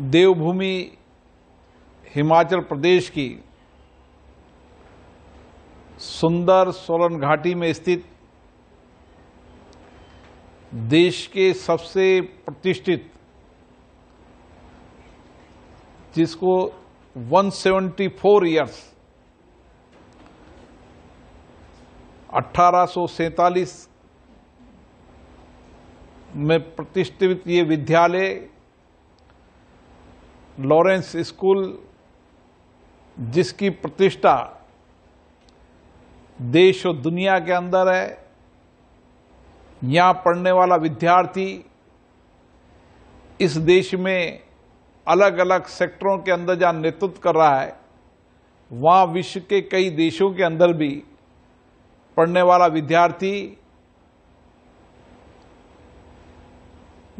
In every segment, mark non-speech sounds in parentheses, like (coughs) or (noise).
देवभूमि हिमाचल प्रदेश की सुंदर सोलन घाटी में स्थित देश के सबसे प्रतिष्ठित जिसको 174 ईयर्स अट्ठारह में प्रतिष्ठित ये विद्यालय लॉरेंस स्कूल जिसकी प्रतिष्ठा देश और दुनिया के अंदर है यहां पढ़ने वाला विद्यार्थी इस देश में अलग अलग सेक्टरों के अंदर जहां नेतृत्व कर रहा है वहां विश्व के कई देशों के अंदर भी पढ़ने वाला विद्यार्थी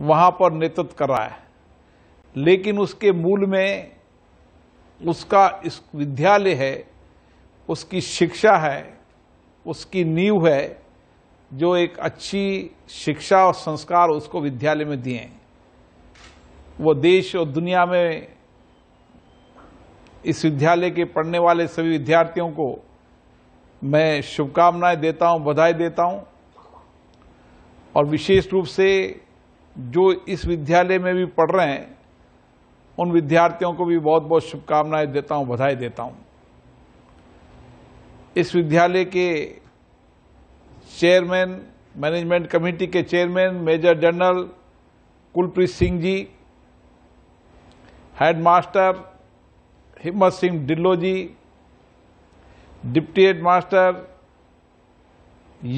वहां पर नेतृत्व कर रहा है लेकिन उसके मूल में उसका इस विद्यालय है उसकी शिक्षा है उसकी नींव है जो एक अच्छी शिक्षा और संस्कार उसको विद्यालय में दिए वो देश और दुनिया में इस विद्यालय के पढ़ने वाले सभी विद्यार्थियों को मैं शुभकामनाएं देता हूं बधाई देता हूं और विशेष रूप से जो इस विद्यालय में भी पढ़ रहे हैं उन विद्यार्थियों को भी बहुत बहुत शुभकामनाएं देता हूं बधाई देता हूं इस विद्यालय के चेयरमैन मैनेजमेंट कमेटी के chairman major general Kulpreet Singh ji head master Himmat Singh Dhillon ji deputy head master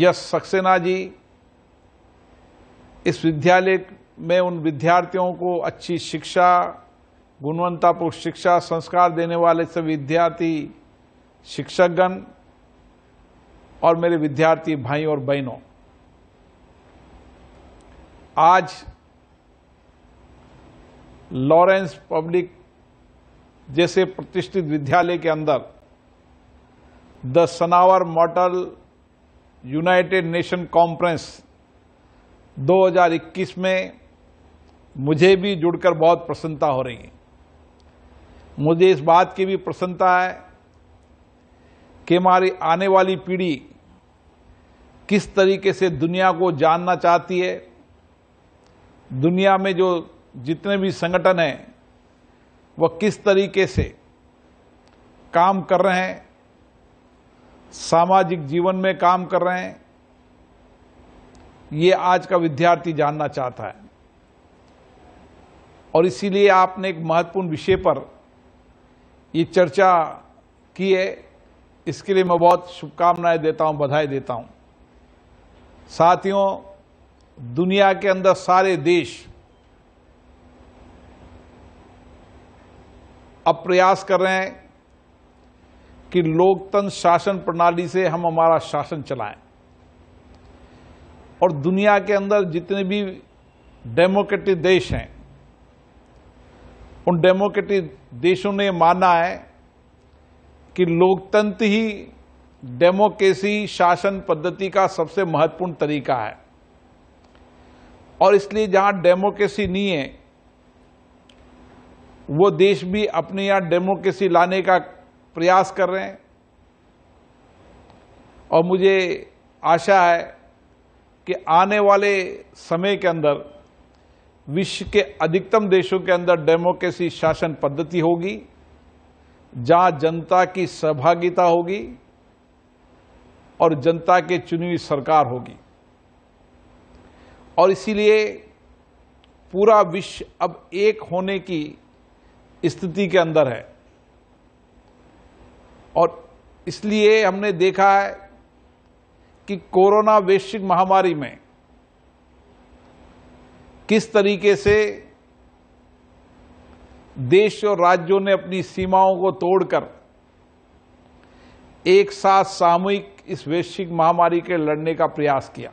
Yash Saxena ji इस विद्यालय में उन विद्यार्थियों को अच्छी शिक्षा गुणवंतापूर्व शिक्षा संस्कार देने वाले सब विद्यार्थी शिक्षकगण और मेरे विद्यार्थी भाई और बहनों आज लॉरेंस पब्लिक जैसे प्रतिष्ठित विद्यालय के अंदर the Sanawar model united nation conference 2021 में मुझे भी जुड़कर बहुत प्रसन्नता हो रही है मुझे इस बात की भी प्रसन्नता है कि हमारी आने वाली पीढ़ी किस तरीके से दुनिया को जानना चाहती है दुनिया में जो जितने भी संगठन हैं वह किस तरीके से काम कर रहे हैं सामाजिक जीवन में काम कर रहे हैं ये आज का विद्यार्थी जानना चाहता है और इसीलिए आपने एक महत्वपूर्ण विषय पर ये चर्चा की है इसके लिए मैं बहुत शुभकामनाएं देता हूं बधाई देता हूं साथियों दुनिया के अंदर सारे देश अब प्रयास कर रहे हैं कि लोकतंत्र शासन प्रणाली से हम हमारा शासन चलाएं और दुनिया के अंदर जितने भी डेमोक्रेटिक देश हैं उन डेमोक्रेटिक देशों ने माना है कि लोकतंत्र ही डेमोक्रेसी शासन पद्धति का सबसे महत्वपूर्ण तरीका है और इसलिए जहां डेमोक्रेसी नहीं है वो देश भी अपने यहां डेमोक्रेसी लाने का प्रयास कर रहे हैं और मुझे आशा है कि आने वाले समय के अंदर विश्व के अधिकतम देशों के अंदर डेमोक्रेसी शासन पद्धति होगी जहां जनता की सहभागिता होगी और जनता के चुनी हुई सरकार होगी और इसीलिए पूरा विश्व अब एक होने की स्थिति के अंदर है और इसलिए हमने देखा है कि कोरोना वैश्विक महामारी में किस तरीके से देश और राज्यों ने अपनी सीमाओं को तोड़कर एक साथ सामूहिक इस वैश्विक महामारी के लड़ने का प्रयास किया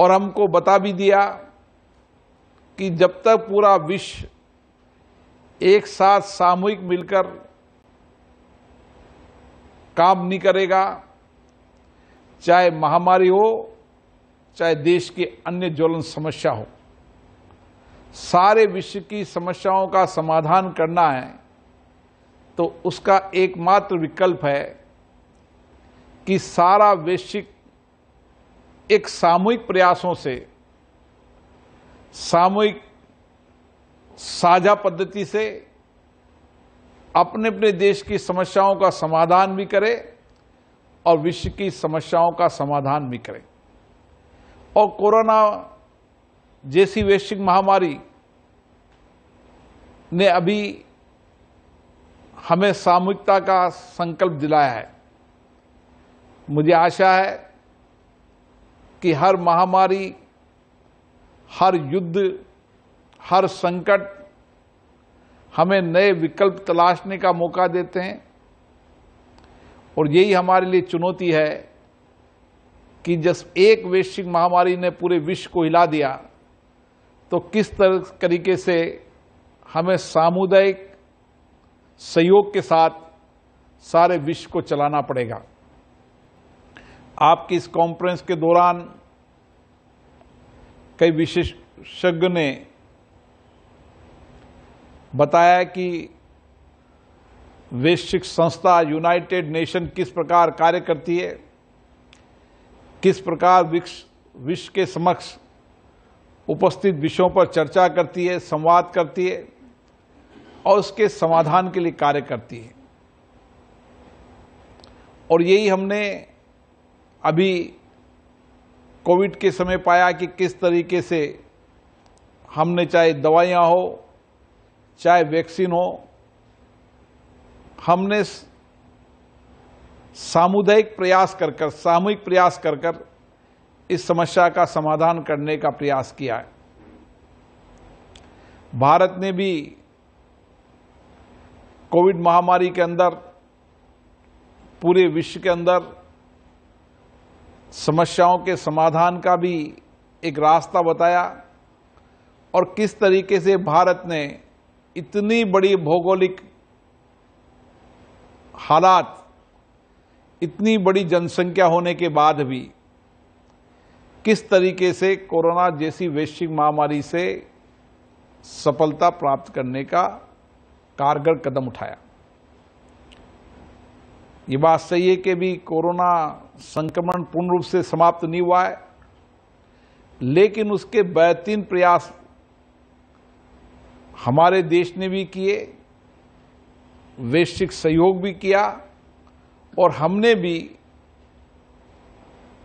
और हमको बता भी दिया कि जब तक पूरा विश्व एक साथ सामूहिक मिलकर काम नहीं करेगा चाहे महामारी हो चाहे देश की अन्य ज्वलन समस्या हो सारे विश्व की समस्याओं का समाधान करना है तो उसका एकमात्र विकल्प है कि सारा वैश्विक एक सामूहिक प्रयासों से सामूहिक साझा पद्धति से अपने अपने देश की समस्याओं का समाधान भी करे और विश्व की समस्याओं का समाधान भी करें और कोरोना जैसी वैश्विक महामारी ने अभी हमें सामूहिकता का संकल्प दिलाया है मुझे आशा है कि हर महामारी हर युद्ध हर संकट हमें नए विकल्प तलाशने का मौका देते हैं और यही हमारे लिए चुनौती है कि जब एक वैश्विक महामारी ने पूरे विश्व को हिला दिया तो किस तरह तरीके से हमें सामुदायिक सहयोग के साथ सारे विश्व को चलाना पड़ेगा आपकी इस कॉन्फ्रेंस के दौरान कई विशेषज्ञ ने बताया कि वैश्विक संस्था यूनाइटेड नेशन किस प्रकार कार्य करती है किस प्रकार विश्व विश्व के समक्ष उपस्थित विषयों पर चर्चा करती है संवाद करती है और उसके समाधान के लिए कार्य करती है और यही हमने अभी कोविड के समय पाया कि किस तरीके से हमने चाहे दवाइयाँ हो चाहे वैक्सीन हो हमने सामुदायिक प्रयास कर कर सामूहिक प्रयास कर कर इस समस्या का समाधान करने का प्रयास किया है भारत ने भी कोविड महामारी के अंदर पूरे विश्व के अंदर समस्याओं के समाधान का भी एक रास्ता बताया और किस तरीके से भारत ने इतनी बड़ी भौगोलिक हालात इतनी बड़ी जनसंख्या होने के बाद भी किस तरीके से कोरोना जैसी वैश्विक महामारी से सफलता प्राप्त करने का कारगर कदम उठाया ये बात सही है कि भी कोरोना संक्रमण पूर्ण रूप से समाप्त नहीं हुआ है लेकिन उसके बेहतरीन प्रयास हमारे देश ने भी किए वैश्विक सहयोग भी किया और हमने भी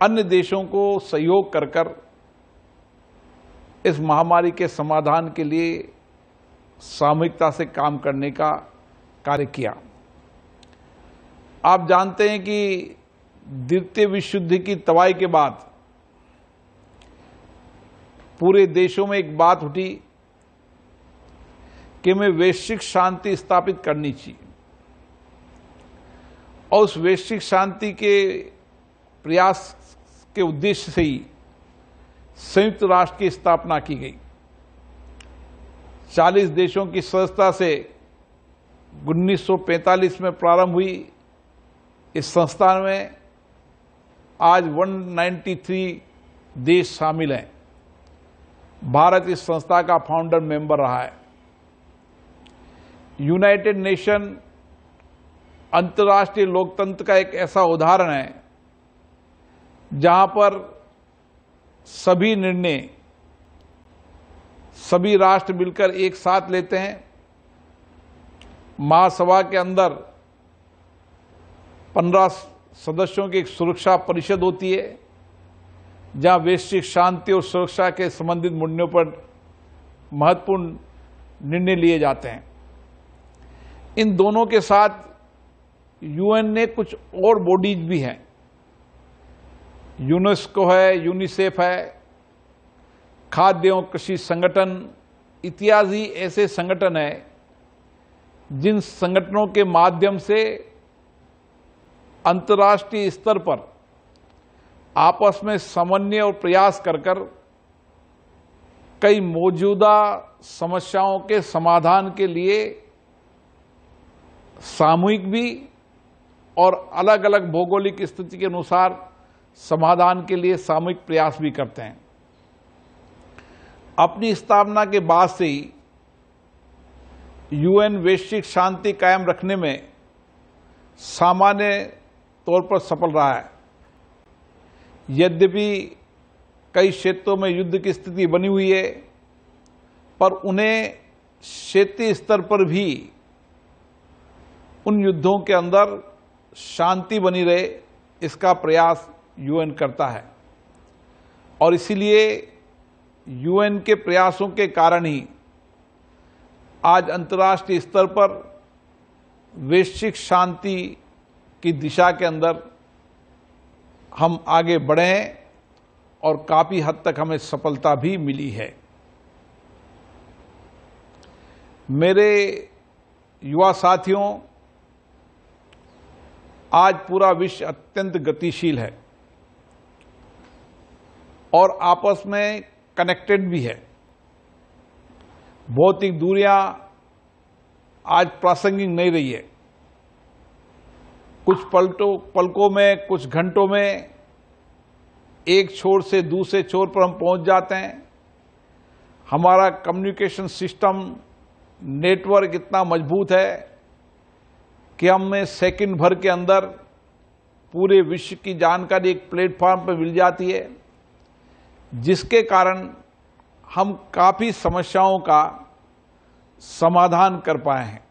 अन्य देशों को सहयोग कर कर इस महामारी के समाधान के लिए सामूहिकता से काम करने का कार्य किया आप जानते हैं कि द्वितीय विश्व युद्ध की तबाही के बाद पूरे देशों में एक बात उठी कि हमें वैश्विक शांति स्थापित करनी चाहिए और उस वैश्विक शांति के प्रयास के उद्देश्य से ही संयुक्त राष्ट्र की स्थापना की गई 40 देशों की संस्था से 1945 में प्रारंभ हुई इस संस्था में आज 193 देश शामिल हैं भारत इस संस्था का फाउंडर मेंबर रहा है यूनाइटेड नेशन अंतर्राष्ट्रीय लोकतंत्र का एक ऐसा उदाहरण है जहां पर सभी निर्णय सभी राष्ट्र मिलकर एक साथ लेते हैं महासभा के अंदर पंद्रह सदस्यों की एक सुरक्षा परिषद होती है जहां वैश्विक शांति और सुरक्षा के संबंधित मुद्दों पर महत्वपूर्ण निर्णय लिए जाते हैं इन दोनों के साथ यूएन ने कुछ और बॉडीज भी हैं यूनेस्को है यूनिसेफ है खाद्य और कृषि संगठन इत्यादि ऐसे संगठन है जिन संगठनों के माध्यम से अंतर्राष्ट्रीय स्तर पर आपस में समन्वय और प्रयास कर कर कई मौजूदा समस्याओं के समाधान के लिए सामूहिक भी और अलग अलग भौगोलिक स्थिति के अनुसार समाधान के लिए सामूहिक प्रयास भी करते हैं अपनी स्थापना के बाद से ही यूएन वैश्विक शांति कायम रखने में सामान्य तौर पर सफल रहा है यद्यपि कई क्षेत्रों में युद्ध की स्थिति बनी हुई है पर उन्हें क्षेत्रीय स्तर पर भी उन युद्धों के अंदर शांति बनी रहे इसका प्रयास यूएन करता है और इसीलिए यूएन के प्रयासों के कारण ही आज अंतर्राष्ट्रीय स्तर पर वैश्विक शांति की दिशा के अंदर हम आगे बढ़े हैं और काफ़ी हद तक हमें सफलता भी मिली है मेरे युवा साथियों आज पूरा विश्व अत्यंत गतिशील है और आपस में कनेक्टेड भी है भौतिक दूरियां आज प्रासंगिक नहीं रही है कुछ पलटों पलकों में कुछ घंटों में एक छोर से दूसरे छोर पर हम पहुंच जाते हैं हमारा कम्युनिकेशन सिस्टम नेटवर्क इतना मजबूत है कि हमें सेकंड भर के अंदर पूरे विश्व की जानकारी एक प्लेटफॉर्म पर मिल जाती है जिसके कारण हम काफ़ी समस्याओं का समाधान कर पाए हैं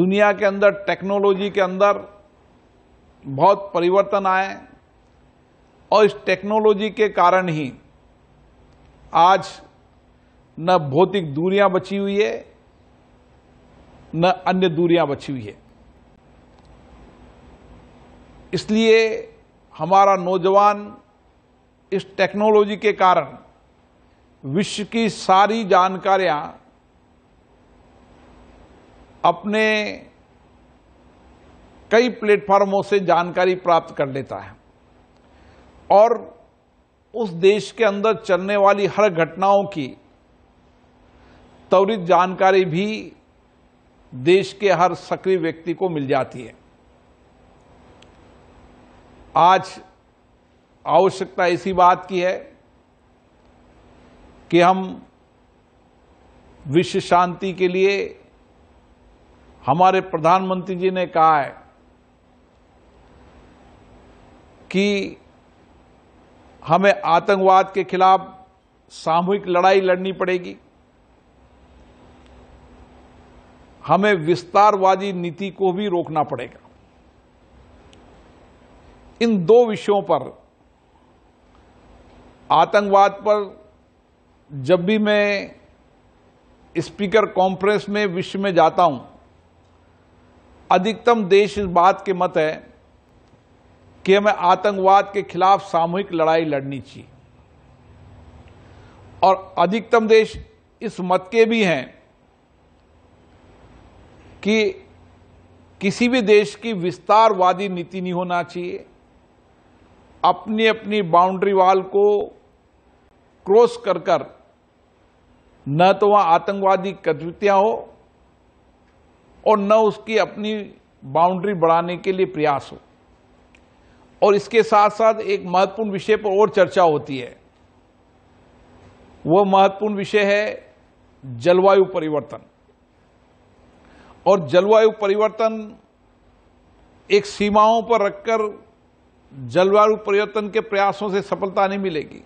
दुनिया के अंदर टेक्नोलॉजी के अंदर बहुत परिवर्तन आए और इस टेक्नोलॉजी के कारण ही आज न भौतिक दूरियां बची हुई है न अन्य दूरियां बची हुई है इसलिए हमारा नौजवान इस टेक्नोलॉजी के कारण विश्व की सारी जानकारियां अपने कई प्लेटफॉर्मों से जानकारी प्राप्त कर लेता है और उस देश के अंदर चलने वाली हर घटनाओं की त्वरित जानकारी भी देश के हर सक्रिय व्यक्ति को मिल जाती है आज आवश्यकता इसी बात की है कि हम विश्व शांति के लिए हमारे प्रधानमंत्री जी ने कहा है कि हमें आतंकवाद के खिलाफ सामूहिक लड़ाई लड़नी पड़ेगी हमें विस्तारवादी नीति को भी रोकना पड़ेगा इन दो विषयों पर आतंकवाद पर जब भी मैं स्पीकर कॉन्फ्रेंस में विश्व में जाता हूं अधिकतम देश इस बात के मत है कि हमें आतंकवाद के खिलाफ सामूहिक लड़ाई लड़नी चाहिए और अधिकतम देश इस मत के भी हैं कि किसी भी देश की विस्तारवादी नीति नहीं होना चाहिए अपनी अपनी बाउंड्री वाल को क्रॉस कर कर न तो वहां आतंकवादी गतिविधियां हो और न उसकी अपनी बाउंड्री बढ़ाने के लिए प्रयास हो और इसके साथ साथ एक महत्वपूर्ण विषय पर और चर्चा होती है वह महत्वपूर्ण विषय है जलवायु परिवर्तन और जलवायु परिवर्तन एक सीमाओं पर रखकर जलवायु परिवर्तन के प्रयासों से सफलता नहीं मिलेगी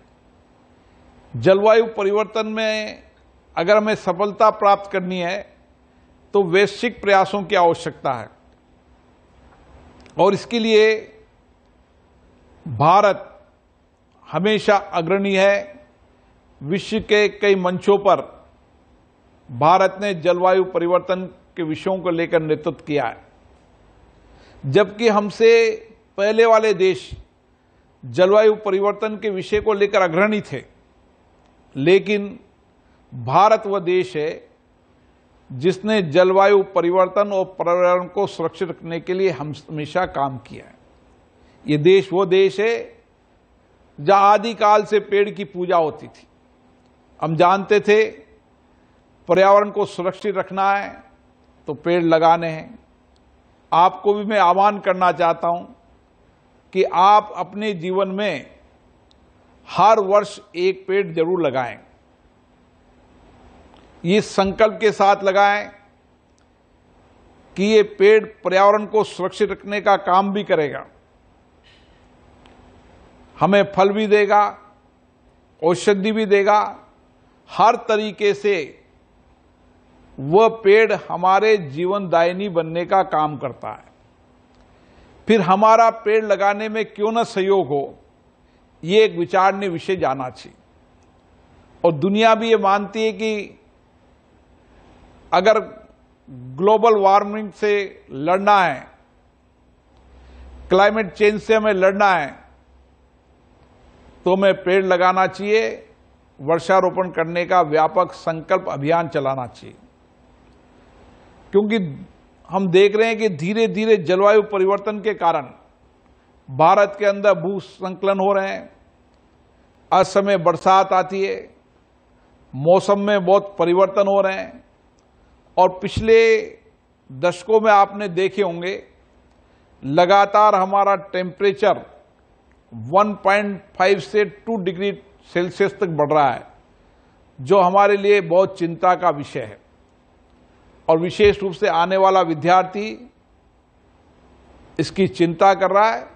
जलवायु परिवर्तन में अगर हमें सफलता प्राप्त करनी है तो वैश्विक प्रयासों की आवश्यकता है और इसके लिए भारत हमेशा अग्रणी है विश्व के कई मंचों पर भारत ने जलवायु परिवर्तन के विषयों को लेकर नेतृत्व किया है जबकि हमसे पहले वाले देश जलवायु परिवर्तन के विषय को लेकर अग्रणी थे लेकिन भारत वह देश है जिसने जलवायु परिवर्तन और पर्यावरण को सुरक्षित रखने के लिए हम हमेशा काम किया है ये देश वो देश है जहां आदिकाल से पेड़ की पूजा होती थी हम जानते थे पर्यावरण को सुरक्षित रखना है तो पेड़ लगाने हैं आपको भी मैं आह्वान करना चाहता हूं कि आप अपने जीवन में हर वर्ष एक पेड़ जरूर लगाएं ये संकल्प के साथ लगाएं कि ये पेड़ पर्यावरण को सुरक्षित रखने का काम भी करेगा हमें फल भी देगा औषधि भी देगा हर तरीके से वह पेड़ हमारे जीवनदायिनी बनने का काम करता है फिर हमारा पेड़ लगाने में क्यों न सहयोग हो ये एक विचार ने विषय जाना चाहिए और दुनिया भी ये मानती है कि अगर ग्लोबल वार्मिंग से लड़ना है क्लाइमेट चेंज से हमें लड़ना है तो हमें पेड़ लगाना चाहिए वर्षारोपण करने का व्यापक संकल्प अभियान चलाना चाहिए क्योंकि हम देख रहे हैं कि धीरे धीरे जलवायु परिवर्तन के कारण भारत के अंदर भू संकलन हो रहे हैं असमय बरसात आती है मौसम में बहुत परिवर्तन हो रहे हैं और पिछले दशकों में आपने देखे होंगे लगातार हमारा टेम्परेचर 1.5 से 2 डिग्री सेल्सियस तक बढ़ रहा है जो हमारे लिए बहुत चिंता का विषय है और विशेष रूप से आने वाला विद्यार्थी इसकी चिंता कर रहा है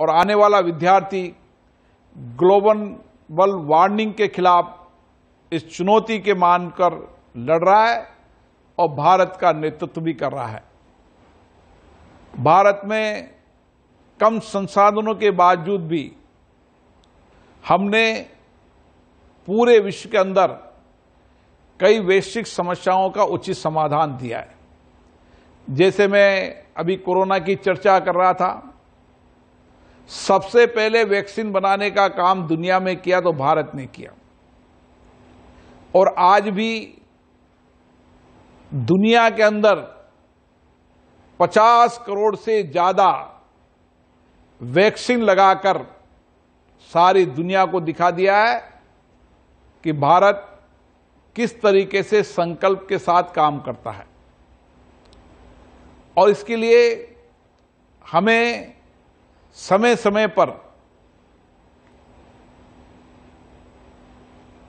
और आने वाला विद्यार्थी ग्लोबल वार्निंग के खिलाफ इस चुनौती के मानकर लड़ रहा है और भारत का नेतृत्व भी कर रहा है भारत में कम संसाधनों के बावजूद भी हमने पूरे विश्व के अंदर कई वैश्विक समस्याओं का उचित समाधान दिया है जैसे मैं अभी कोरोना की चर्चा कर रहा था सबसे पहले वैक्सीन बनाने का काम दुनिया में किया तो भारत ने किया और आज भी दुनिया के अंदर 50 करोड़ से ज़्यादा वैक्सीन लगाकर सारी दुनिया को दिखा दिया है कि भारत किस तरीके से संकल्प के साथ काम करता है और इसके लिए हमें समय समय पर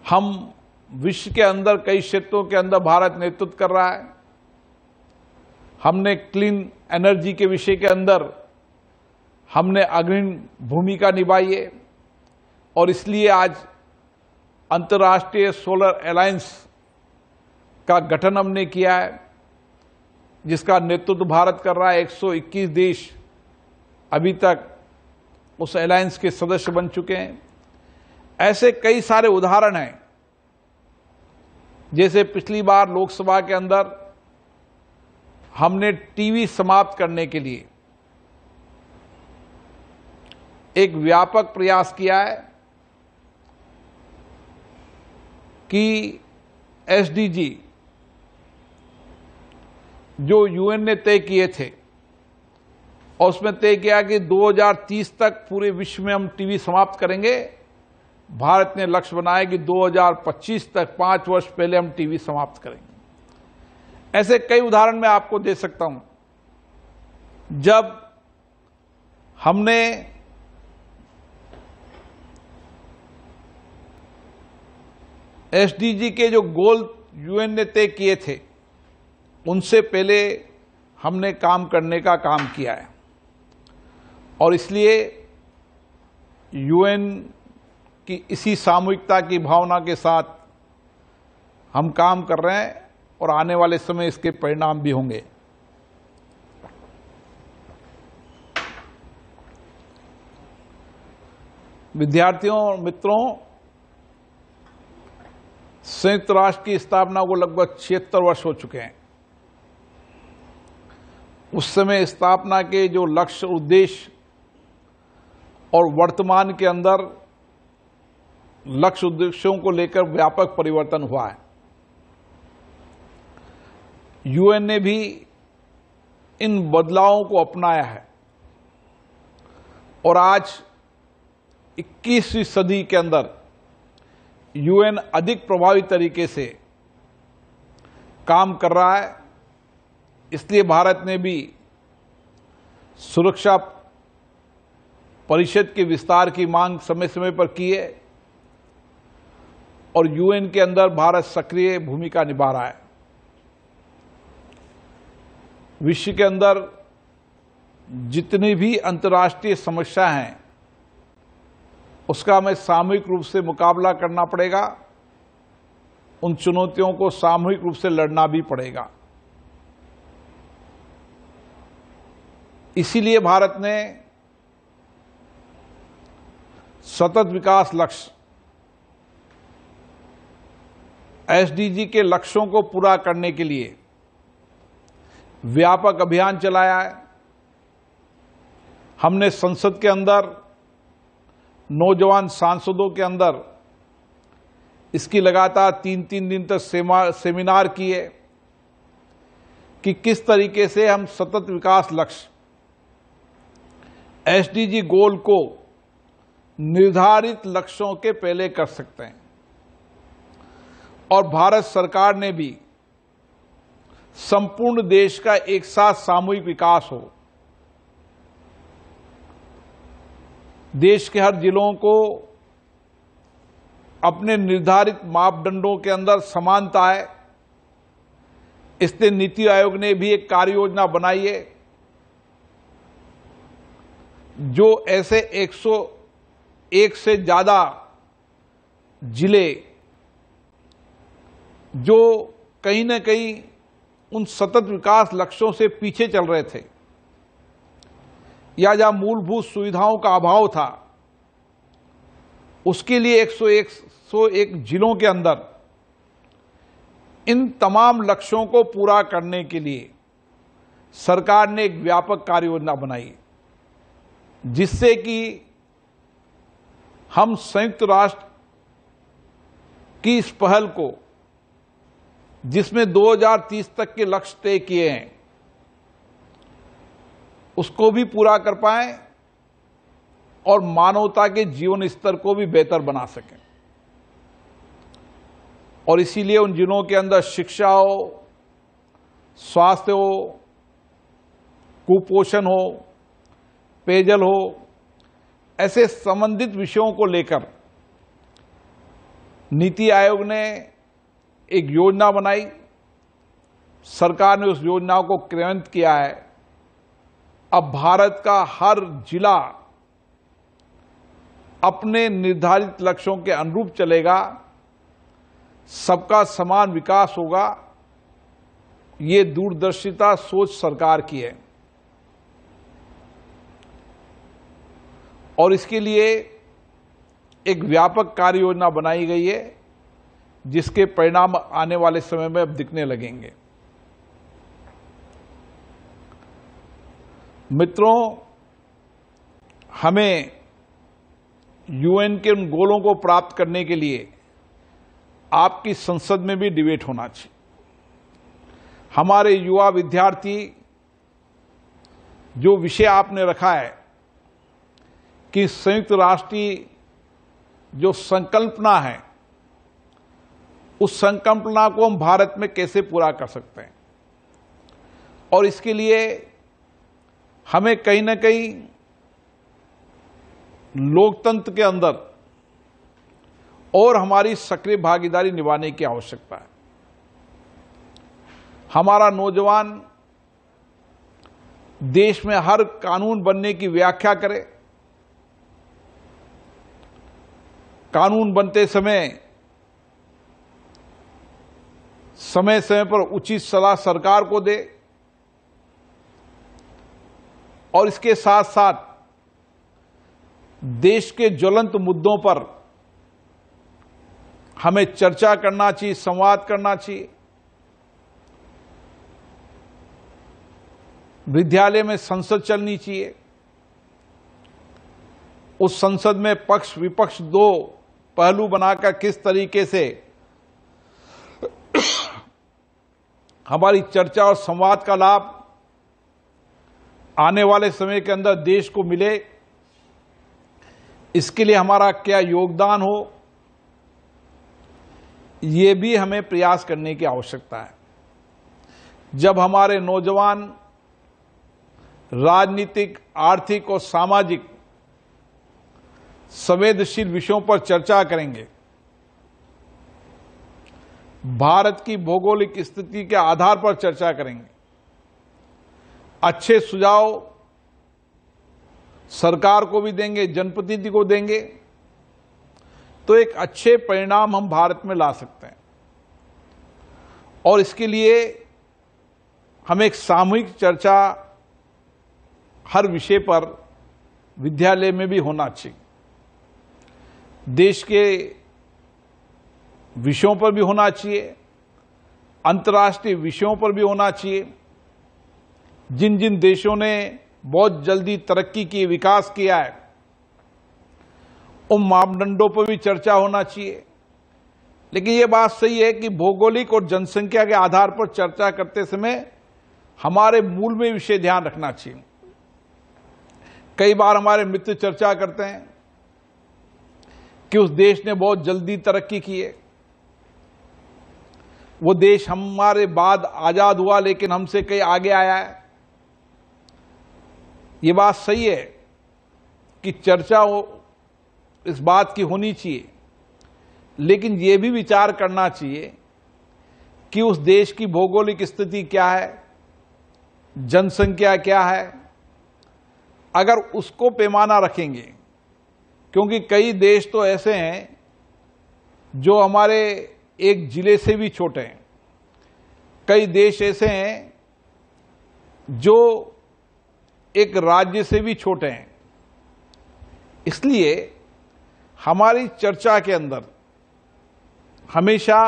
हम विश्व के अंदर कई क्षेत्रों के अंदर भारत नेतृत्व कर रहा है हमने क्लीन एनर्जी के विषय के अंदर हमने अग्रिम भूमिका निभाई है और इसलिए आज अंतर्राष्ट्रीय सोलर अलायंस का गठन हमने किया है जिसका नेतृत्व भारत कर रहा है 121 देश अभी तक उस अलायंस के सदस्य बन चुके हैं ऐसे कई सारे उदाहरण हैं जैसे पिछली बार लोकसभा के अंदर हमने टीवी समाप्त करने के लिए एक व्यापक प्रयास किया है कि एसडीजी जो यूएन ने तय किए थे और उसमें तय किया कि 2030 तक पूरे विश्व में हम टीवी समाप्त करेंगे भारत ने लक्ष्य बनाया कि 2025 तक पांच वर्ष पहले हम टीवी समाप्त करेंगे ऐसे कई उदाहरण मैं आपको दे सकता हूं जब हमने एसडीजी के जो गोल यूएन ने तय किए थे उनसे पहले हमने काम करने का काम किया है और इसलिए यूएन की इसी सामूहिकता की भावना के साथ हम काम कर रहे हैं और आने वाले समय इसके परिणाम भी होंगे विद्यार्थियों और मित्रों संयुक्त राष्ट्र की स्थापना को लगभग छिहत्तर वर्ष हो चुके हैं उस समय स्थापना के जो लक्ष्य उद्देश्य और वर्तमान के अंदर लक्ष्य उद्देश्यों को लेकर व्यापक परिवर्तन हुआ है यूएन ने भी इन बदलावों को अपनाया है और आज 21वीं सदी के अंदर यूएन अधिक प्रभावी तरीके से काम कर रहा है इसलिए भारत ने भी सुरक्षा परिषद के विस्तार की मांग समय समय पर की है और यूएन के अंदर भारत सक्रिय भूमिका निभा रहा है विश्व के अंदर जितनी भी अंतर्राष्ट्रीय समस्या हैं उसका हमें सामूहिक रूप से मुकाबला करना पड़ेगा उन चुनौतियों को सामूहिक रूप से लड़ना भी पड़ेगा इसीलिए भारत ने सतत विकास लक्ष्य एसडीजी के लक्ष्यों को पूरा करने के लिए व्यापक अभियान चलाया है हमने संसद के अंदर नौजवान सांसदों के अंदर इसकी लगातार तीन तीन दिन तक सेमिनार किए कि किस तरीके से हम सतत विकास लक्ष्य एसडीजी गोल को निर्धारित लक्ष्यों के पहले कर सकते हैं और भारत सरकार ने भी संपूर्ण देश का एक साथ सामूहिक विकास हो देश के हर जिलों को अपने निर्धारित मापदंडों के अंदर समानता है इसलिए नीति आयोग ने भी एक कार्य योजना बनाई है जो ऐसे 101 से ज्यादा जिले जो कहीं ना कहीं उन सतत विकास लक्ष्यों से पीछे चल रहे थे या जहां मूलभूत सुविधाओं का अभाव था उसके लिए 101 101 जिलों के अंदर इन तमाम लक्ष्यों को पूरा करने के लिए सरकार ने एक व्यापक कार्य योजना बनाई जिससे कि हम संयुक्त राष्ट्र की इस पहल को जिसमें 2030 तक के लक्ष्य तय किए हैं उसको भी पूरा कर पाएं और मानवता के जीवन स्तर को भी बेहतर बना सकें और इसीलिए उन जिलों के अंदर शिक्षा हो स्वास्थ्य हो कुपोषण हो पेयजल हो ऐसे संबंधित विषयों को लेकर नीति आयोग ने एक योजना बनाई सरकार ने उस योजना को क्रियान्वित किया है अब भारत का हर जिला अपने निर्धारित लक्ष्यों के अनुरूप चलेगा सबका समान विकास होगा ये दूरदर्शिता सोच सरकार की है और इसके लिए एक व्यापक कार्य योजना बनाई गई है जिसके परिणाम आने वाले समय में अब दिखने लगेंगे मित्रों हमें यूएन के उन गोलों को प्राप्त करने के लिए आपकी संसद में भी डिबेट होना चाहिए हमारे युवा विद्यार्थी जो विषय आपने रखा है कि संयुक्त राष्ट्र की जो संकल्पना है उस संकल्पना को हम भारत में कैसे पूरा कर सकते हैं और इसके लिए हमें कहीं ना कहीं लोकतंत्र के अंदर और हमारी सक्रिय भागीदारी निभाने की आवश्यकता है हमारा नौजवान देश में हर कानून बनने की व्याख्या करे कानून बनते समय समय समय पर उचित सलाह सरकार को दे और इसके साथ साथ देश के ज्वलंत मुद्दों पर हमें चर्चा करना चाहिए संवाद करना चाहिए विद्यालय में संसद चलनी चाहिए उस संसद में पक्ष विपक्ष दो पहलू बनाकर किस तरीके से (coughs) हमारी चर्चा और संवाद का लाभ आने वाले समय के अंदर देश को मिले इसके लिए हमारा क्या योगदान हो ये भी हमें प्रयास करने की आवश्यकता है जब हमारे नौजवान राजनीतिक आर्थिक और सामाजिक संवेदनशील विषयों पर चर्चा करेंगे भारत की भौगोलिक स्थिति के आधार पर चर्चा करेंगे अच्छे सुझाव सरकार को भी देंगे जनप्रतिनिधि को देंगे तो एक अच्छे परिणाम हम भारत में ला सकते हैं और इसके लिए हम एक सामूहिक चर्चा हर विषय पर विद्यालय में भी होना चाहिए देश के विषयों पर भी होना चाहिए अंतर्राष्ट्रीय विषयों पर भी होना चाहिए जिन जिन देशों ने बहुत जल्दी तरक्की की विकास किया है उन मापदंडों पर भी चर्चा होना चाहिए लेकिन यह बात सही है कि भौगोलिक और जनसंख्या के आधार पर चर्चा करते समय हमारे मूल में विषय ध्यान रखना चाहिए कई बार हमारे मित्र चर्चा करते हैं कि उस देश ने बहुत जल्दी तरक्की की है वो देश हमारे बाद आज़ाद हुआ लेकिन हमसे कई आगे आया है ये बात सही है कि चर्चा हो इस बात की होनी चाहिए लेकिन ये भी विचार करना चाहिए कि उस देश की भौगोलिक स्थिति क्या है जनसंख्या क्या है अगर उसको पैमाना रखेंगे क्योंकि कई देश तो ऐसे हैं जो हमारे एक जिले से भी छोटे हैं कई देश ऐसे हैं जो एक राज्य से भी छोटे हैं इसलिए हमारी चर्चा के अंदर हमेशा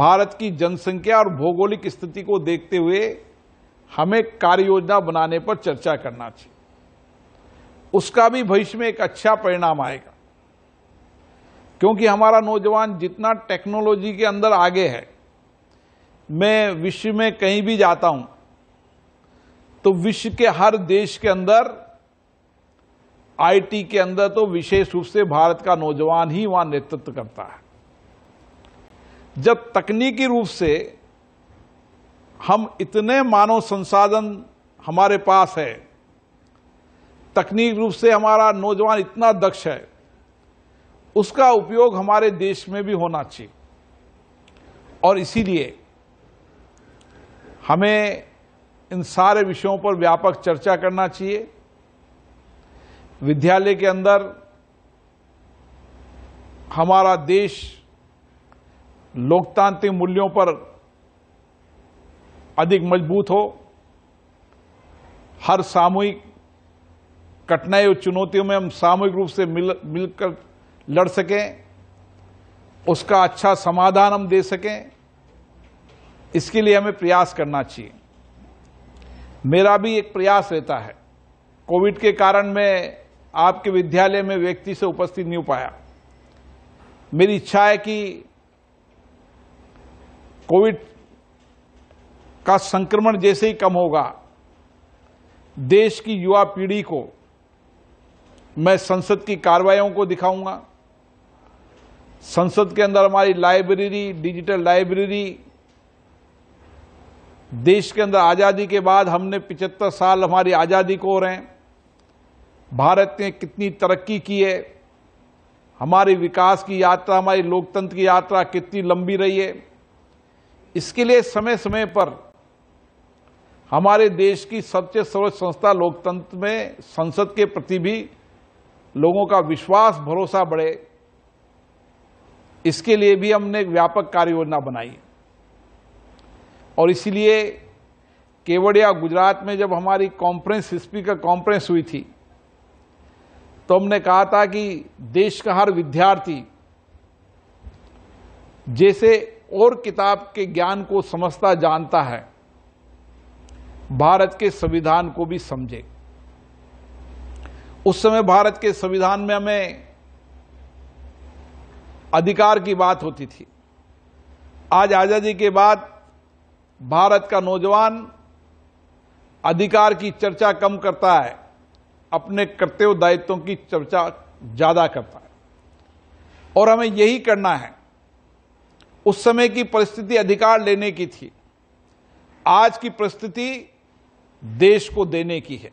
भारत की जनसंख्या और भौगोलिक स्थिति को देखते हुए हमें कार्य योजना बनाने पर चर्चा करना चाहिए उसका भी भविष्य में एक अच्छा परिणाम आएगा क्योंकि हमारा नौजवान जितना टेक्नोलॉजी के अंदर आगे है मैं विश्व में कहीं भी जाता हूं तो विश्व के हर देश के अंदर आईटी के अंदर तो विशेष रूप से भारत का नौजवान ही वहां नेतृत्व करता है जब तकनीकी रूप से हम इतने मानव संसाधन हमारे पास है तकनीकी रूप से हमारा नौजवान इतना दक्ष है उसका उपयोग हमारे देश में भी होना चाहिए और इसीलिए हमें इन सारे विषयों पर व्यापक चर्चा करना चाहिए विद्यालय के अंदर हमारा देश लोकतांत्रिक मूल्यों पर अधिक मजबूत हो हर सामूहिक कठिनाई और चुनौतियों में हम सामूहिक रूप से मिल मिलकर लड़ सकें उसका अच्छा समाधान हम दे सकें इसके लिए हमें प्रयास करना चाहिए मेरा भी एक प्रयास रहता है कोविड के कारण मैं आपके विद्यालय में व्यक्ति से उपस्थित नहीं हो पाया मेरी इच्छा है कि कोविड का संक्रमण जैसे ही कम होगा देश की युवा पीढ़ी को मैं संसद की कार्रवाईओं को दिखाऊंगा संसद के अंदर हमारी लाइब्रेरी डिजिटल लाइब्रेरी देश के अंदर आज़ादी के बाद हमने 75 साल हमारी आज़ादी को हो रहे हैं भारत ने कितनी तरक्की की है हमारी विकास की यात्रा हमारी लोकतंत्र की यात्रा कितनी लंबी रही है इसके लिए समय समय पर हमारे देश की सबसे सर्वोच्च संस्था लोकतंत्र में संसद के प्रति भी लोगों का विश्वास भरोसा बढ़े इसके लिए भी हमने एक व्यापक कार्य योजना बनाई है और इसीलिए केवड़िया गुजरात में जब हमारी कॉन्फ्रेंस स्पीकर कॉन्फ्रेंस हुई थी तो हमने कहा था कि देश का हर विद्यार्थी जैसे और किताब के ज्ञान को समझता जानता है भारत के संविधान को भी समझे उस समय भारत के संविधान में हमें अधिकार की बात होती थी आज आजादी के बाद भारत का नौजवान अधिकार की चर्चा कम करता है अपने कर्तव्य दायित्वों की चर्चा ज्यादा करता है और हमें यही करना है उस समय की परिस्थिति अधिकार लेने की थी आज की परिस्थिति देश को देने की है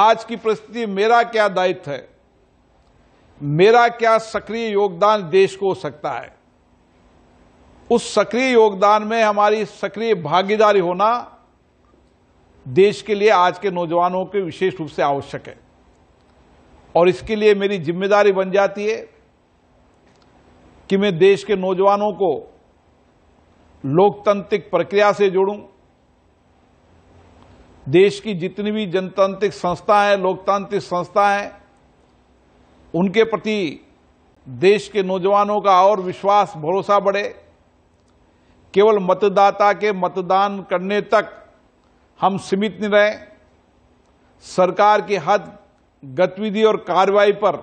आज की परिस्थिति मेरा क्या दायित्व है मेरा क्या सक्रिय योगदान देश को हो सकता है उस सक्रिय योगदान में हमारी सक्रिय भागीदारी होना देश के लिए आज के नौजवानों के विशेष रूप से आवश्यक है और इसके लिए मेरी जिम्मेदारी बन जाती है कि मैं देश के नौजवानों को लोकतांत्रिक प्रक्रिया से जोड़ूं देश की जितनी भी जनतांत्रिक संस्थाएं लोकतांत्रिक संस्थाएं उनके प्रति देश के नौजवानों का और विश्वास भरोसा बढ़े केवल मतदाता के मतदान करने तक हम सीमित नहीं रहे सरकार की हद गतिविधि और कार्रवाई पर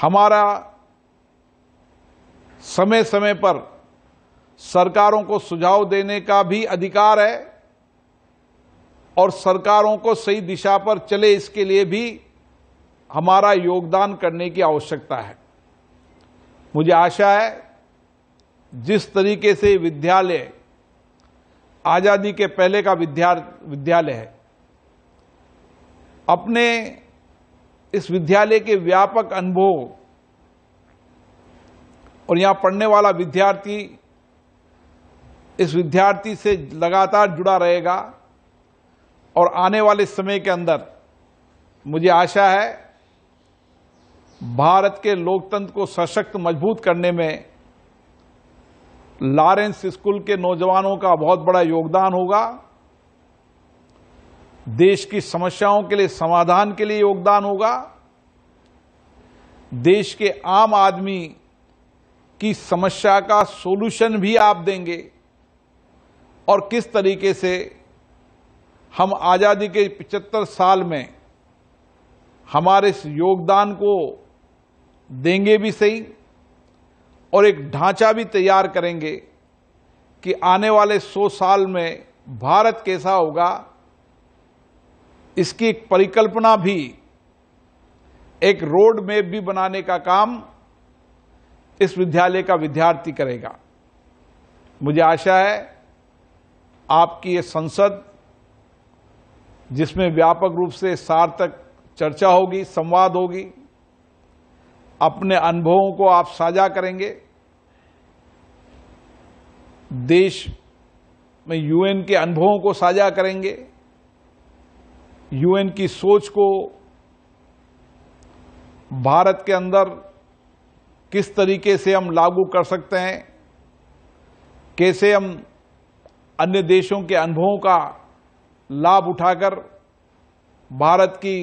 हमारा समय समय पर सरकारों को सुझाव देने का भी अधिकार है और सरकारों को सही दिशा पर चले इसके लिए भी हमारा योगदान करने की आवश्यकता है मुझे आशा है जिस तरीके से विद्यालय आज़ादी के पहले का विद्या विद्यालय है अपने इस विद्यालय के व्यापक अनुभव और यहां पढ़ने वाला विद्यार्थी इस विद्यार्थी से लगातार जुड़ा रहेगा और आने वाले समय के अंदर मुझे आशा है भारत के लोकतंत्र को सशक्त मजबूत करने में लॉरेंस स्कूल के नौजवानों का बहुत बड़ा योगदान होगा देश की समस्याओं के लिए समाधान के लिए योगदान होगा देश के आम आदमी की समस्या का सोल्यूशन भी आप देंगे और किस तरीके से हम आज़ादी के 75 साल में हमारे इस योगदान को देंगे भी सही और एक ढांचा भी तैयार करेंगे कि आने वाले 100 साल में भारत कैसा होगा इसकी एक परिकल्पना भी एक रोड मैप भी बनाने का काम इस विद्यालय का विद्यार्थी करेगा मुझे आशा है आपकी ये संसद जिसमें व्यापक रूप से सार्थक चर्चा होगी संवाद होगी अपने अनुभवों को आप साझा करेंगे देश में यूएन के अनुभवों को साझा करेंगे यूएन की सोच को भारत के अंदर किस तरीके से हम लागू कर सकते हैं कैसे हम अन्य देशों के अनुभवों का लाभ उठाकर भारत की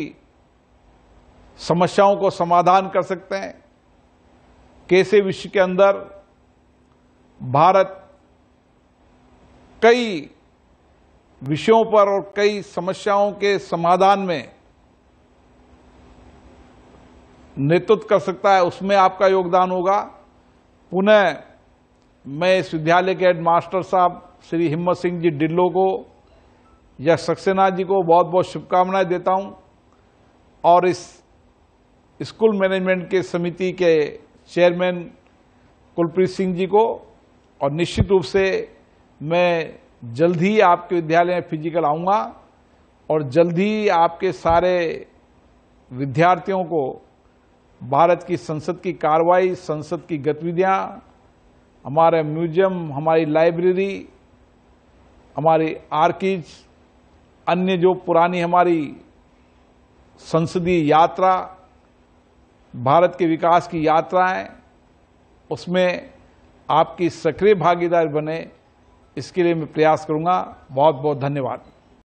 समस्याओं को समाधान कर सकते हैं कैसे विश्व के अंदर भारत कई विषयों पर और कई समस्याओं के समाधान में नेतृत्व कर सकता है उसमें आपका योगदान होगा पुनः मैं इस विद्यालय के हेडमास्टर साहब श्री हिम्मत सिंह जी डिल्लो को या सक्सेना जी को बहुत बहुत शुभकामनाएं देता हूं और इस स्कूल मैनेजमेंट के समिति के चेयरमैन कुलप्रीत सिंह जी को और निश्चित रूप से मैं जल्द ही आपके विद्यालय में फिजिकल आऊँगा और जल्द ही आपके सारे विद्यार्थियों को भारत की संसद की कार्रवाई संसद की गतिविधियाँ हमारे म्यूजियम हमारी लाइब्रेरी हमारी आर्किज अन्य जो पुरानी हमारी संसदीय यात्रा भारत के विकास की यात्राएं उसमें आपकी सक्रिय भागीदारी बने इसके लिए मैं प्रयास करूंगा बहुत बहुत धन्यवाद